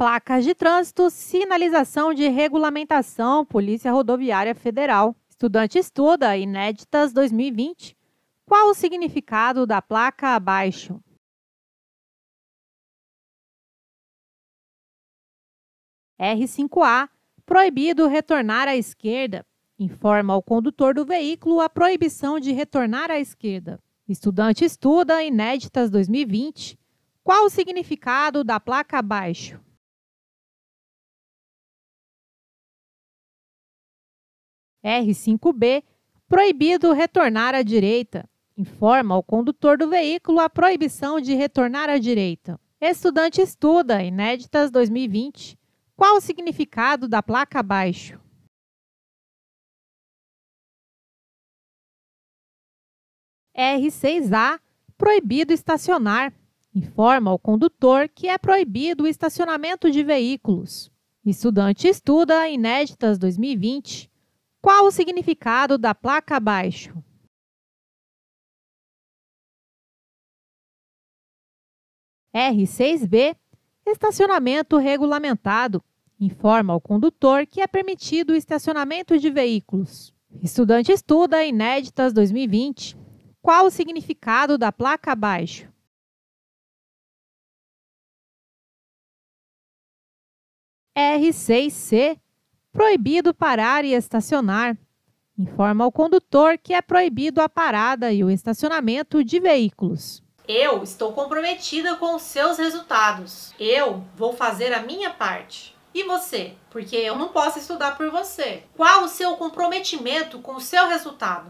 placas de trânsito, sinalização de regulamentação, Polícia Rodoviária Federal. Estudante estuda Inéditas 2020. Qual o significado da placa abaixo? R5A proibido retornar à esquerda. Informa ao condutor do veículo a proibição de retornar à esquerda. Estudante estuda Inéditas 2020. Qual o significado da placa abaixo? R5B, proibido retornar à direita. Informa ao condutor do veículo a proibição de retornar à direita. Estudante estuda, inéditas 2020. Qual o significado da placa abaixo? R6A, proibido estacionar. Informa ao condutor que é proibido o estacionamento de veículos. Estudante estuda, inéditas 2020. Qual o significado da placa abaixo? R6B Estacionamento regulamentado informa ao condutor que é permitido o estacionamento de veículos. Estudante estuda Inéditas 2020. Qual o significado da placa abaixo? R6C proibido parar e estacionar. Informa ao condutor que é proibido a parada e o estacionamento de veículos. Eu estou comprometida com os seus resultados. Eu vou fazer a minha parte. E você? Porque eu não posso estudar por você. Qual o seu comprometimento com o seu resultado?